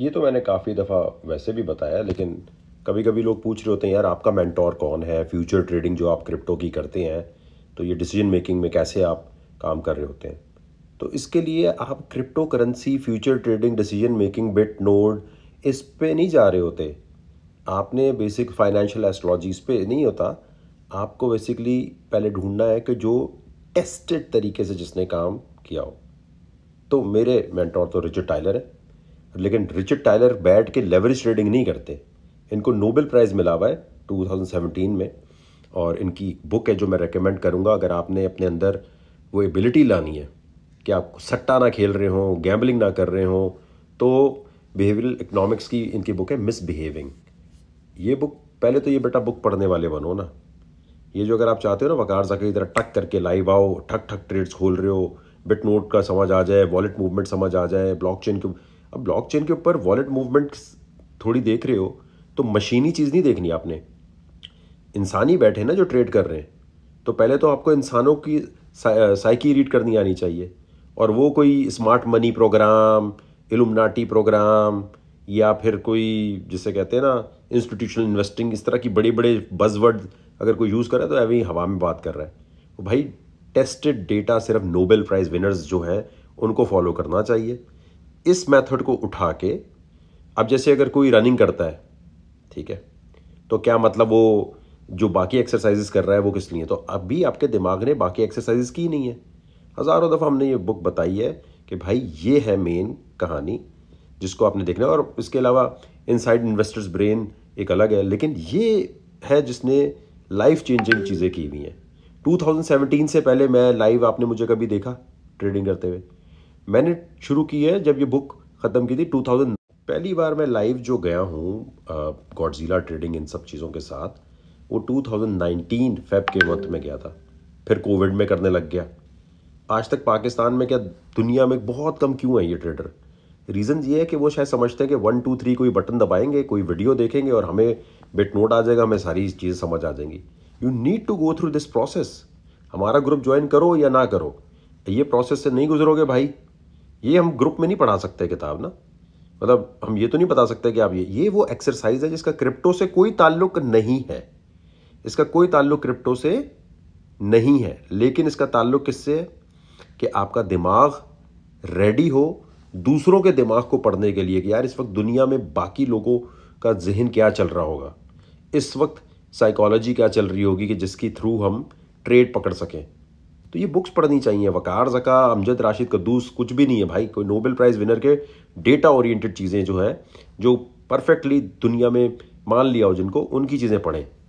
ये तो मैंने काफ़ी दफ़ा वैसे भी बताया लेकिन कभी कभी लोग पूछ रहे होते हैं यार आपका मैंटोर कौन है फ्यूचर ट्रेडिंग जो आप क्रिप्टो की करते हैं तो ये डिसीजन मेकिंग में कैसे आप काम कर रहे होते हैं तो इसके लिए आप cryptocurrency future trading decision making bit node इस पे नहीं जा रहे होते आपने बेसिक फाइनेंशियल एस्ट्रोलॉजी इस पर नहीं होता आपको बेसिकली पहले ढूंढना है कि जो टेस्टेड तरीके से जिसने काम किया हो तो मेरे मैंटोर तो रिचर्ड टाइलर हैं लेकिन रिचर्ड टाइलर बैट के लेवरेज ट्रेडिंग नहीं करते इनको नोबेल प्राइज़ मिला हुआ है 2017 में और इनकी एक बुक है जो मैं रेकमेंड करूँगा अगर आपने अपने अंदर वो एबिलिटी लानी है कि आप सट्टा ना खेल रहे हों गैम्बलिंग ना कर रहे हों तो बिहेवियरल इकनॉमिक्स की इनकी बुक है मिस बिहेविंग ये बुक पहले तो ये बेटा बुक पढ़ने वाले बनो ना ये जो अगर आप चाहते हो ना वकार जाकर की तरह टक करके लाइव आओ ठक ठक ट्रेड्स खोल रहे हो बिट नोट का समझ आ जाए वॉलेट मूवमेंट समझ आ जाए ब्लॉकचेन के अब ब्लॉकचेन के ऊपर वॉलेट मूवमेंट थोड़ी देख रहे हो तो मशीनी चीज़ नहीं देखनी आपने इंसानी बैठे ना जो ट्रेड कर रहे हैं तो पहले तो आपको इंसानों की साइकी रीड करनी आनी चाहिए और वो कोई smart money program illuminati program या फिर कोई जिसे कहते हैं ना इंस्टीट्यूशनल इन्वेस्टिंग इस तरह की बड़े बड़े बजवर्ड अगर कोई यूज़ कर रहा है तो अभी हवा में बात कर रहा है तो भाई टेस्टेड डेटा सिर्फ नोबेल प्राइज़ विनर्स जो हैं उनको फॉलो करना चाहिए इस मेथड को उठा के अब जैसे अगर कोई रनिंग करता है ठीक है तो क्या मतलब वो जो बाकी एक्सरसाइजेस कर रहा है वो किस लिए तो अभी आपके दिमाग ने बाकी एक्सरसाइजेस की नहीं है हज़ारों दफ़ा हमने ये बुक बताई है कि भाई ये है मेन कहानी जिसको आपने देखना है और इसके अलावा इनसाइड इन्वेस्टर्स ब्रेन एक अलग है लेकिन ये है जिसने लाइफ चेंजिंग चीज़ें की हुई हैं 2017 से पहले मैं लाइव आपने मुझे कभी देखा ट्रेडिंग करते हुए मैंने शुरू की है जब ये बुक ख़त्म की थी टू थाउजेंड पहली बार मैं लाइव जो गया हूँ गॉडजिला ट्रेडिंग इन सब चीज़ों के साथ वो 2019 फेब के मंथ में गया था फिर कोविड में करने लग गया आज तक पाकिस्तान में क्या दुनिया में बहुत कम क्यों है ये ट्रेडर रीज़न ये है कि वो शायद समझते हैं कि वन टू थ्री कोई बटन दबाएंगे कोई वीडियो देखेंगे और हमें बिट नोट आ जाएगा हमें सारी चीज़ें समझ आ जाएंगी you need to go through this process हमारा ग्रुप ज्वाइन करो या ना करो ये प्रोसेस से नहीं गुजरोगे भाई ये हम ग्रुप में नहीं पढ़ा सकते किताब ना मतलब हम ये तो नहीं बता सकते कि आप ये ये वो एक्सरसाइज है जिसका क्रिप्टो से कोई ताल्लुक नहीं है इसका कोई ताल्लुक क्रिप्टो से नहीं है लेकिन इसका ताल्लुक किससे कि आपका दिमाग रेडी हो दूसरों के दिमाग को पढ़ने के लिए कि यार इस वक्त दुनिया में बाकी लोगों का जहन क्या चल रहा होगा इस वक्त साइकोलॉजी क्या चल रही होगी कि जिसकी थ्रू हम ट्रेड पकड़ सकें तो ये बुक्स पढ़नी चाहिए वकार जका अमजद राशिद कदूस कुछ भी नहीं है भाई कोई नोबेल प्राइज़ विनर के डेटा ओरिएंटेड चीज़ें जो है जो परफेक्टली दुनिया में मान लिया हो जिनको उनकी चीज़ें पढ़ें